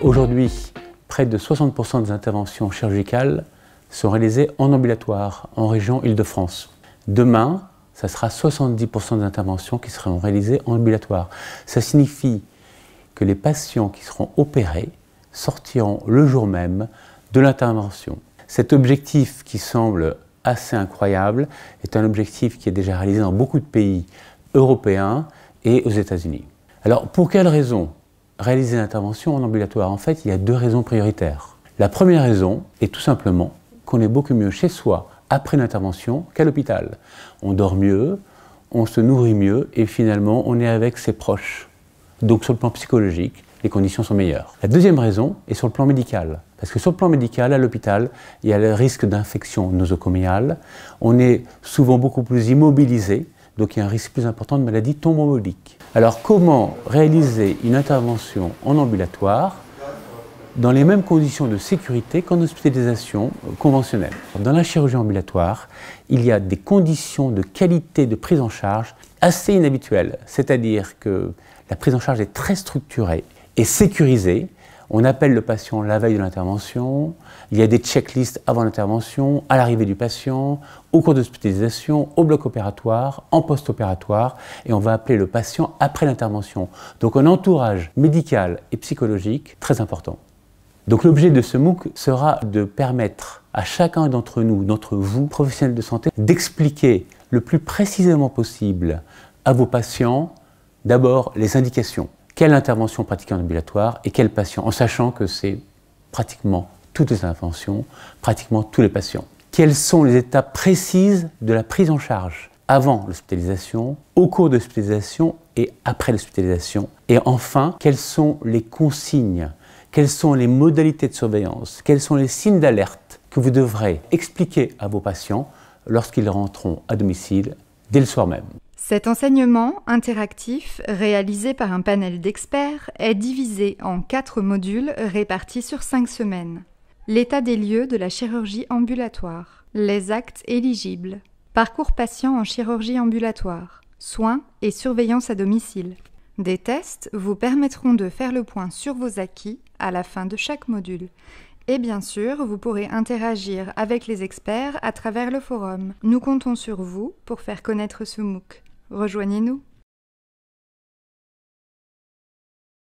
Aujourd'hui, près de 60% des interventions chirurgicales sont réalisées en ambulatoire, en région Île-de-France. Demain, ça sera 70% des interventions qui seront réalisées en ambulatoire. Ça signifie que les patients qui seront opérés sortiront le jour même de l'intervention. Cet objectif qui semble assez incroyable, est un objectif qui est déjà réalisé dans beaucoup de pays européens et aux États-Unis. Alors, pour quelles raisons réaliser l'intervention en ambulatoire En fait, il y a deux raisons prioritaires. La première raison est tout simplement qu'on est beaucoup mieux chez soi après l'intervention qu'à l'hôpital. On dort mieux, on se nourrit mieux et finalement on est avec ses proches. Donc sur le plan psychologique, les conditions sont meilleures. La deuxième raison est sur le plan médical. Parce que sur le plan médical, à l'hôpital, il y a le risque d'infection nosocomiale. On est souvent beaucoup plus immobilisé, donc il y a un risque plus important de maladie tombolique. Alors comment réaliser une intervention en ambulatoire dans les mêmes conditions de sécurité qu'en hospitalisation conventionnelle. Dans la chirurgie ambulatoire, il y a des conditions de qualité de prise en charge assez inhabituelles, c'est-à-dire que la prise en charge est très structurée et sécurisée, on appelle le patient la veille de l'intervention, il y a des checklists avant l'intervention, à l'arrivée du patient, au cours d'hospitalisation, au bloc opératoire, en post-opératoire, et on va appeler le patient après l'intervention. Donc un entourage médical et psychologique très important. Donc l'objet de ce MOOC sera de permettre à chacun d'entre nous, d'entre vous, professionnels de santé, d'expliquer le plus précisément possible à vos patients d'abord les indications quelle intervention pratiquer en ambulatoire et quel patient, en sachant que c'est pratiquement toutes les interventions, pratiquement tous les patients. Quelles sont les étapes précises de la prise en charge avant l'hospitalisation, au cours de l'hospitalisation et après l'hospitalisation Et enfin, quelles sont les consignes Quelles sont les modalités de surveillance Quels sont les signes d'alerte que vous devrez expliquer à vos patients lorsqu'ils rentreront à domicile le même. Cet enseignement interactif, réalisé par un panel d'experts, est divisé en quatre modules répartis sur cinq semaines. L'état des lieux de la chirurgie ambulatoire, les actes éligibles, parcours patient en chirurgie ambulatoire, soins et surveillance à domicile. Des tests vous permettront de faire le point sur vos acquis à la fin de chaque module et bien sûr, vous pourrez interagir avec les experts à travers le forum. Nous comptons sur vous pour faire connaître ce MOOC. Rejoignez-nous